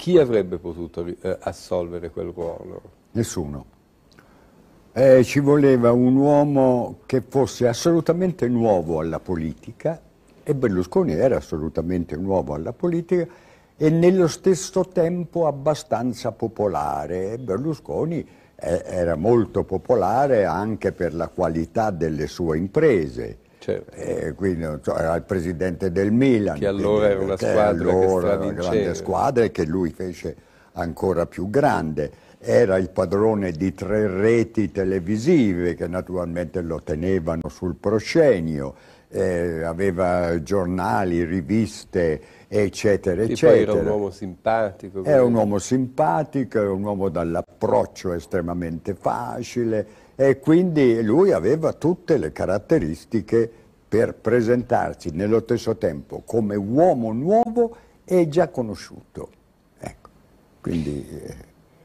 Chi avrebbe potuto eh, assolvere quel ruolo? Nessuno. Eh, ci voleva un uomo che fosse assolutamente nuovo alla politica e Berlusconi era assolutamente nuovo alla politica e nello stesso tempo abbastanza popolare. Berlusconi eh, era molto popolare anche per la qualità delle sue imprese Certo. Cioè, e eh, quindi so, era il presidente del Milan. Che allora era una eh, squadra allora che una grande squadra e che lui fece ancora più grande. Era il padrone di tre reti televisive che naturalmente lo tenevano sul proscenio. Eh, aveva giornali, riviste, eccetera, eccetera. e eccetera. era un uomo simpatico. Era un uomo simpatico, era un uomo dall'approccio estremamente facile, e quindi lui aveva tutte le caratteristiche per presentarsi nello stesso tempo come uomo nuovo e già conosciuto. Ecco, quindi... Eh.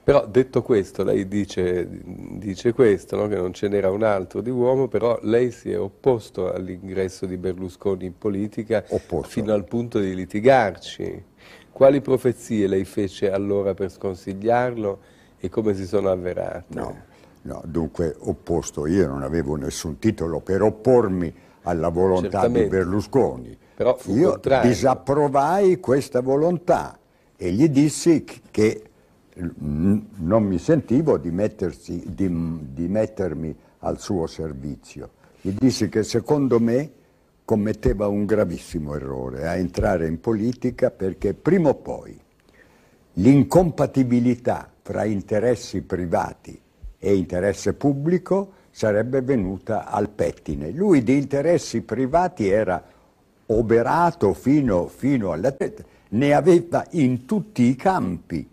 Però detto questo, lei dice, dice questo, no? che non ce n'era un altro di uomo, però lei si è opposto all'ingresso di Berlusconi in politica opposto. fino al punto di litigarci. Quali profezie lei fece allora per sconsigliarlo e come si sono avverate? No. No, dunque opposto, io non avevo nessun titolo per oppormi alla volontà Certamente. di Berlusconi. Però fu io contrario. disapprovai questa volontà e gli dissi che non mi sentivo di, mettersi, di, di mettermi al suo servizio. Gli dissi che secondo me commetteva un gravissimo errore a entrare in politica perché prima o poi l'incompatibilità fra interessi privati e interesse pubblico sarebbe venuta al pettine. Lui di interessi privati era oberato fino, fino alla testa, ne aveva in tutti i campi.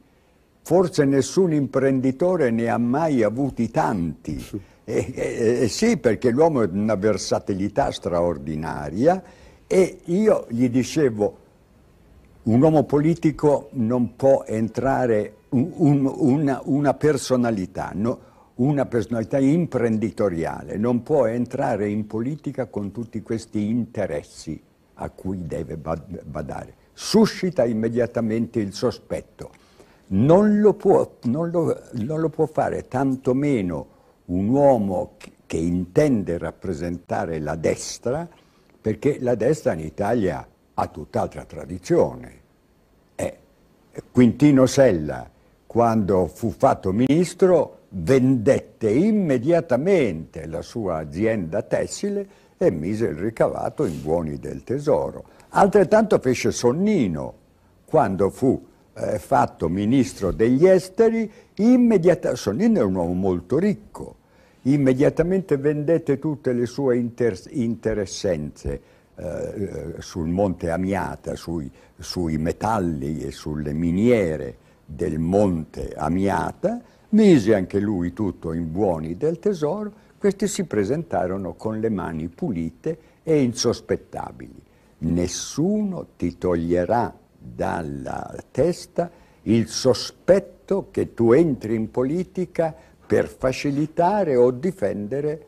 Forse nessun imprenditore ne ha mai avuti tanti. Sì. E, e, e sì, perché l'uomo è una versatilità straordinaria e io gli dicevo, un uomo politico non può entrare, un, un, una, una, personalità. No? una personalità imprenditoriale non può entrare in politica con tutti questi interessi a cui deve badare. Suscita immediatamente il sospetto. Non lo può, non lo, non lo può fare tantomeno un uomo che, intende rappresentare la destra, perché la destra in Italia ha tutt'altra tradizione. Eh, Quintino Sella, quando fu fatto ministro, vendette immediatamente la sua azienda tessile e mise il ricavato in buoni del tesoro. Altrettanto fece Sonnino quando fu eh, fatto ministro degli esteri, Sonnino era un uomo molto ricco, immediatamente vendette tutte le sue inter interessenze eh, eh, sul monte Amiata, sui, sui metalli e sulle miniere del monte Amiata, Mise anche lui tutto in buoni del tesoro, questi si presentarono con le mani pulite e insospettabili. Nessuno ti toglierà dalla testa il sospetto che tu entri in politica per facilitare o difendere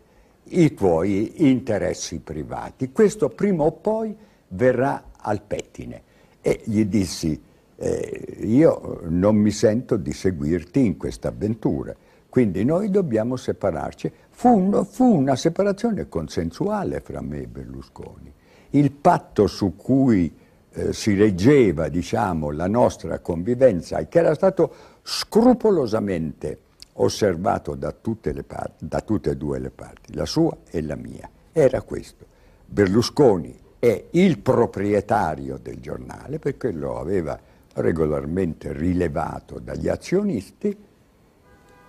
i tuoi interessi privati. Questo prima o poi verrà al pettine. E gli dissi, eh, io non mi sento di seguirti in questa avventura. Quindi noi dobbiamo separarci. Fu, un, fu una separazione consensuale fra me e Berlusconi. Il patto su cui eh, si reggeva diciamo, la nostra convivenza e che era stato scrupolosamente osservato da tutte, le parti, da tutte e due le parti, la sua e la mia, era questo. Berlusconi è il proprietario del giornale perché lo aveva regolarmente rilevato dagli azionisti,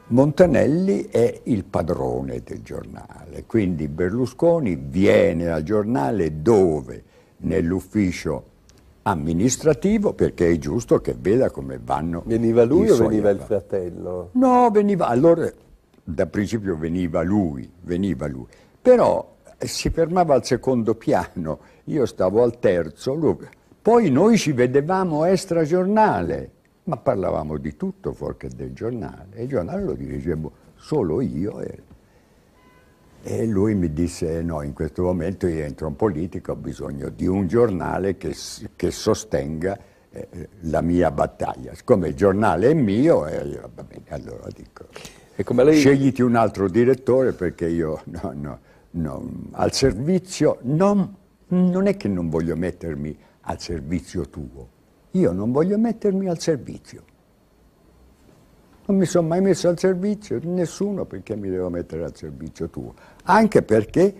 Montanelli è il padrone del giornale, quindi Berlusconi viene al giornale dove? Nell'ufficio amministrativo perché è giusto che veda come vanno. Veniva lui o veniva il fratello? No, veniva, allora da principio veniva lui, veniva lui, però si fermava al secondo piano, io stavo al terzo, lui poi noi ci vedevamo extra giornale, ma parlavamo di tutto fuorché del giornale. E il giornale lo dirigevo solo io. E, e lui mi disse, no, in questo momento io entro in politica, ho bisogno di un giornale che, che sostenga eh, la mia battaglia. Siccome il giornale è mio, eh, io, va bene, allora dico, lei... scegliti un altro direttore perché io no, no, no, al servizio non, non è che non voglio mettermi al servizio tuo. Io non voglio mettermi al servizio. Non mi sono mai messo al servizio di nessuno perché mi devo mettere al servizio tuo. Anche perché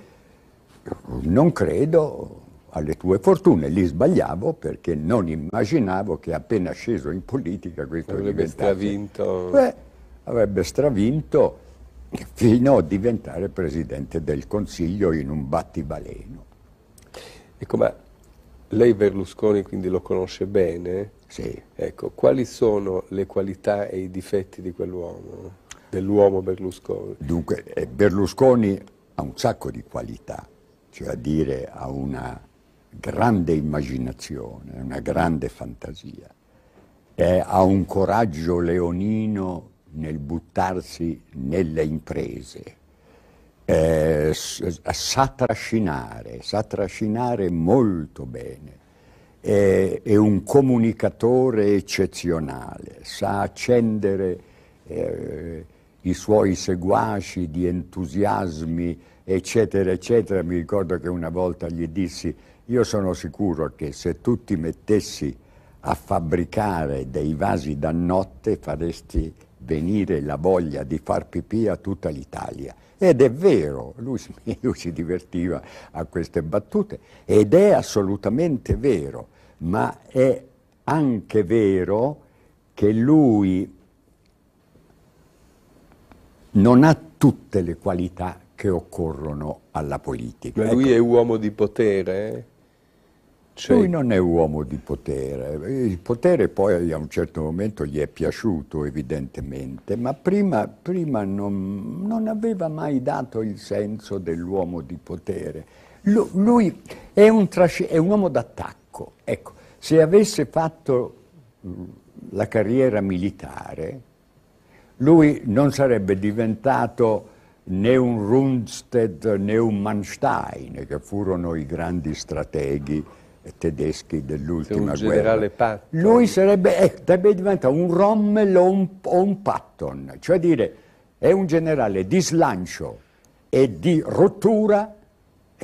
non credo alle tue fortune, lì sbagliavo perché non immaginavo che appena sceso in politica questo avrebbe stravinto. Beh, avrebbe stravinto fino a diventare presidente del Consiglio in un battibaleno. Ecco, ma lei Berlusconi quindi lo conosce bene? Sì. Ecco, quali sono le qualità e i difetti di quell'uomo, dell'uomo Berlusconi? Dunque, eh, Berlusconi ha un sacco di qualità, cioè a dire ha una grande immaginazione, una grande fantasia, e ha un coraggio leonino nel buttarsi nelle imprese eh, sa trascinare, sa trascinare molto bene, è, è un comunicatore eccezionale, sa accendere eh, i suoi seguaci di entusiasmi, eccetera, eccetera. Mi ricordo che una volta gli dissi, io sono sicuro che se tu ti mettessi a fabbricare dei vasi da notte faresti venire la voglia di far pipì a tutta l'Italia. Ed è vero, lui, lui si divertiva a queste battute ed è assolutamente vero, ma è anche vero che lui non ha tutte le qualità che occorrono alla politica. Ma lui ecco. è uomo di potere? Eh? Cioè... Lui non è uomo di potere, il potere poi a un certo momento gli è piaciuto evidentemente, ma prima, prima non, non, aveva mai dato il senso dell'uomo di potere. Lu, lui è un, trasci- è un uomo d'attacco, ecco, se avesse fatto mm, la carriera militare, lui non sarebbe diventato né un Rundstedt né un Manstein, che furono i grandi strateghi tedeschi dell'ultima un guerra. Patton. Lui sarebbe, eh, sarebbe, diventato un Rommel o un, o un Patton, cioè dire è un generale di slancio e di rottura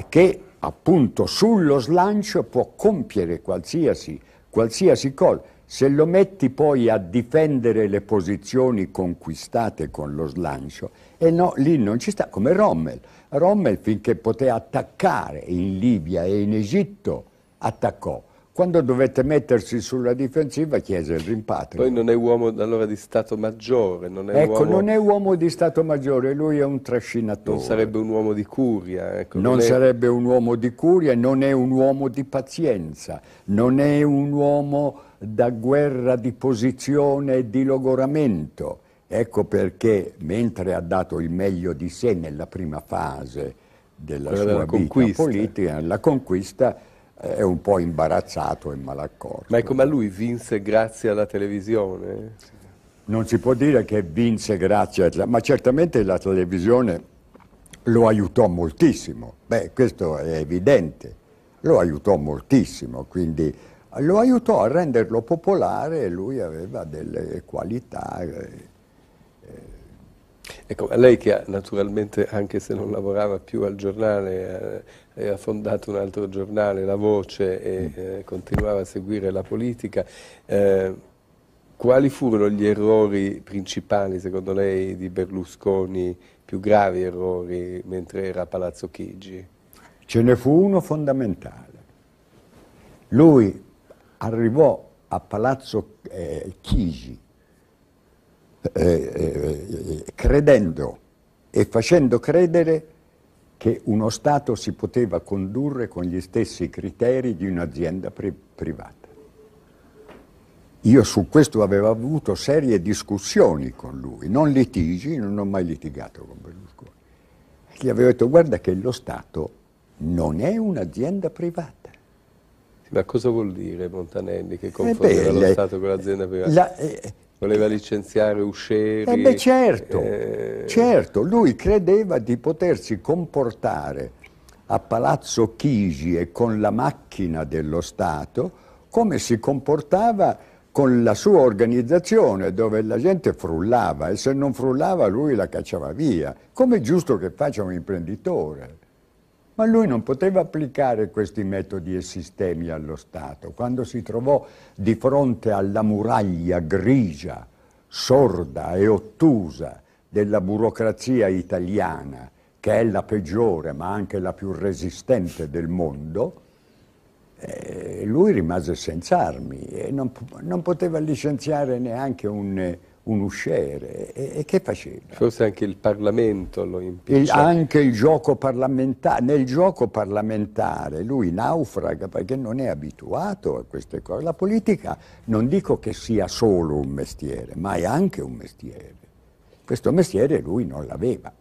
che appunto sullo slancio può compiere qualsiasi, qualsiasi colpo. Se lo metti poi a difendere le posizioni conquistate con lo slancio, e no, lì non ci sta, come Rommel. Rommel finché poté attaccare in Libia e in Egitto, attaccò. Quando dovette mettersi sulla difensiva chiese il rimpatrio. Poi non è uomo allora di Stato Maggiore. Non è ecco, uomo... non è uomo di Stato Maggiore, lui è un trascinatore. Non sarebbe un uomo di curia. Ecco, non, non sarebbe un uomo di curia, non è un uomo di pazienza, non è un uomo da guerra di posizione e di logoramento. Ecco perché mentre ha dato il meglio di sé nella prima fase della Quella sua della vita conquista. politica, la conquista è un po' imbarazzato e malaccorto. Ma è come a lui vinse grazie alla televisione? Non si può dire che vinse grazie, alla, ma certamente la televisione lo aiutò moltissimo, beh questo è evidente, lo aiutò moltissimo, quindi lo aiutò a renderlo popolare e lui aveva delle qualità. Eh, Ecco, lei che ha, naturalmente, anche se non lavorava più al giornale, eh, ha fondato un altro giornale, La Voce, e mm. eh, continuava a seguire la politica, eh, quali furono gli errori principali, secondo lei, di Berlusconi, più gravi errori, mentre era a Palazzo Chigi? Ce ne fu uno fondamentale. Lui arrivò a Palazzo eh, Chigi eh, eh, credendo e facendo credere che uno Stato si poteva condurre con gli stessi criteri di un'azienda pri- privata. Io su questo avevo avuto serie discussioni con lui, non litigi, non ho mai litigato con Berlusconi. Gli avevo detto guarda che lo Stato non è un'azienda privata. Ma cosa vuol dire Montanelli che confonde eh beh, lo Stato con l'azienda privata? La, eh, Voleva licenziare Usceri. Eh beh, certo, eh... certo, lui credeva di potersi comportare a Palazzo Chigi e con la macchina dello Stato come si comportava con la sua organizzazione dove la gente frullava e se non frullava lui la cacciava via, come è giusto che faccia un imprenditore ma lui non poteva applicare questi metodi e sistemi allo Stato. Quando si trovò di fronte alla muraglia grigia, sorda e ottusa della burocrazia italiana, che è la peggiore ma anche la più resistente del mondo, eh, lui rimase senza armi e non, non poteva licenziare neanche un un usciere e, e, che faceva? Forse anche il Parlamento lo impiegava. Anche il gioco parlamentare, nel gioco parlamentare lui naufraga perché non è abituato a queste cose. La politica non dico che sia solo un mestiere, ma è anche un mestiere. Questo mestiere lui non l'aveva.